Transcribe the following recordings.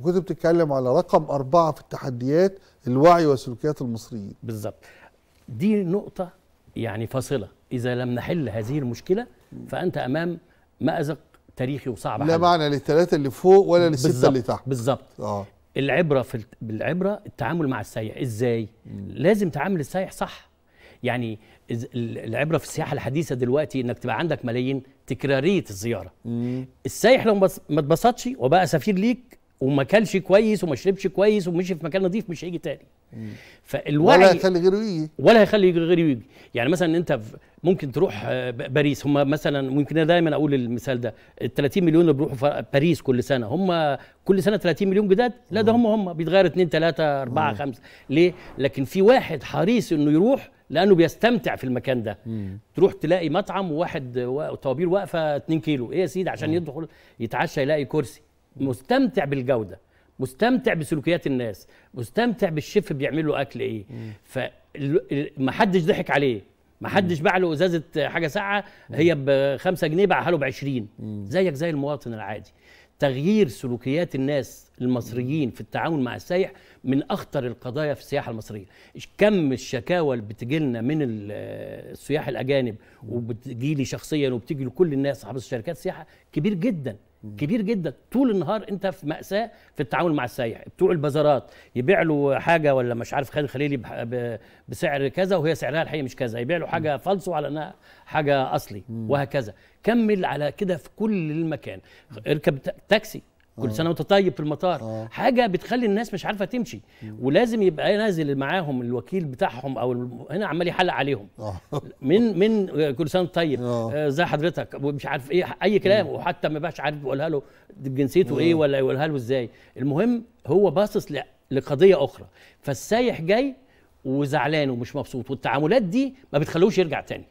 وكنت بتتكلم على رقم أربعة في التحديات الوعي وسلوكيات المصريين بالظبط دي نقطة يعني فاصلة إذا لم نحل هذه المشكلة فأنت أمام مأزق تاريخي وصعب لا حل. معنى للثلاثة اللي فوق ولا للستة اللي تحت بالظبط آه. العبرة في بالعبرة التعامل مع السايح إزاي مم. لازم تعامل السايح صح يعني العبره في السياحه الحديثه دلوقتي انك تبقى عندك ملايين تكراريه الزياره مم. السايح لو ما اتبسطش وبقى سفير ليك وما كلش كويس وما شربش كويس ومشي في مكان نظيف مش هيجي تاني فالوعي ولا هيخلي غيره يجي ولا هيخلي غيره يجي يعني مثلا انت ممكن تروح آه، باريس هم مثلا ممكن دايما اقول المثال ده ال 30 مليون اللي بيروحوا باريس كل سنه هم كل سنه 30 مليون جداد لا ده هم هم بيتغيروا 2 3 4 5 ليه لكن في واحد حريص انه يروح لانه بيستمتع في المكان ده مم. تروح تلاقي مطعم وواحد طوابير واقفه 2 كيلو ايه يا سيدي عشان مم. يدخل يتعشى يلاقي كرسي مستمتع بالجوده مستمتع بسلوكيات الناس مستمتع بالشيف بيعمل له اكل ايه حدش ضحك عليه ما حدش باع له ازازه حاجه ساقعه هي ب 5 جنيه باعها له ب 20 زيك زي المواطن العادي تغيير سلوكيات الناس المصريين في التعامل مع السائح من اخطر القضايا في السياحه المصريه كم الشكاوى اللي بتجي لنا من السياح الاجانب وبتجي لي شخصيا وبتجي لكل الناس اصحاب الشركات السياحه كبير جدا كبير جدا طول النهار انت في ماساه في التعامل مع السائح بتوع البازارات يبيع له حاجه ولا مش عارف خالد خليلي بسعر كذا وهي سعرها الحقيقي مش كذا يبيع له حاجه فالصو على انها حاجه اصلي وهكذا كمل على كده في كل المكان اركب تاكسي كل آه. سنه وانت طيب في المطار أوه. حاجه بتخلي الناس مش عارفه تمشي مم. ولازم يبقى نازل معاهم الوكيل بتاعهم او الم... هنا عمال يحلق عليهم أوه. من من كل سنه طيب ازي آه. آه، حضرتك ومش عارف ايه اي كلام مم. وحتى ما بقاش عارف يقولها له جنسيته إيه مم. ايه ولا يقولها له ازاي المهم هو باصص لقضيه اخرى فالسايح جاي وزعلان ومش مبسوط والتعاملات دي ما بتخلوش يرجع تاني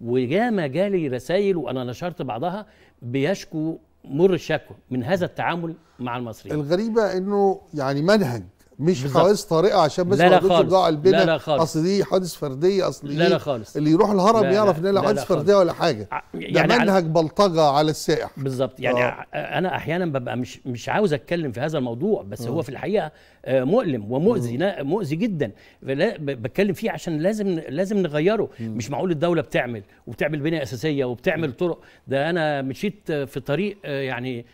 وجاء ما جالي رسائل وانا نشرت بعضها بيشكو مر الشكوى من هذا التعامل مع المصريين الغريبه انه يعني منهج مش حوادث طارئه عشان بس لا لا بضاعه لا لا خالص اصل دي حوادث فرديه اصل لا لا إيه؟ خالص اللي يروح الهرم لا يعرف ان هي حوادث فرديه ولا حاجه يعني ده منهج على بلطجه على السائح بالظبط يعني آه. انا احيانا ببقى مش مش عاوز اتكلم في هذا الموضوع بس آه. هو في الحقيقه آه، مؤلم ومؤذي آه. مؤذي جدا بتكلم فيه عشان لازم لازم نغيره آه. مش معقول الدوله بتعمل وبتعمل بنيه اساسيه وبتعمل طرق ده انا مشيت في طريق آه، يعني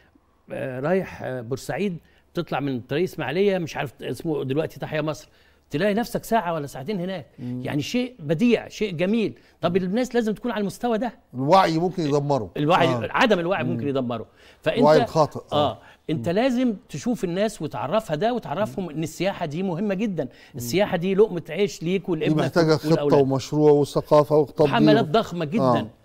آه، رايح بورسعيد تطلع من طريق اسماعيليه مش عارف اسمه دلوقتي تحيا مصر تلاقي نفسك ساعة ولا ساعتين هناك مم. يعني شيء بديع شيء جميل طب الناس لازم تكون على المستوى ده الوعي ممكن يدمره الوعي آه. عدم الوعي مم. ممكن يدمره فانت الوعي الخاطئ آه. آه. انت مم. لازم تشوف الناس وتعرفها ده وتعرفهم مم. ان السياحه دي مهمه جدا السياحه دي لقمه عيش ليك ولابنك دي محتاجه خطه ومشروع وثقافه وتطبيق حملات ضخمه جدا آه.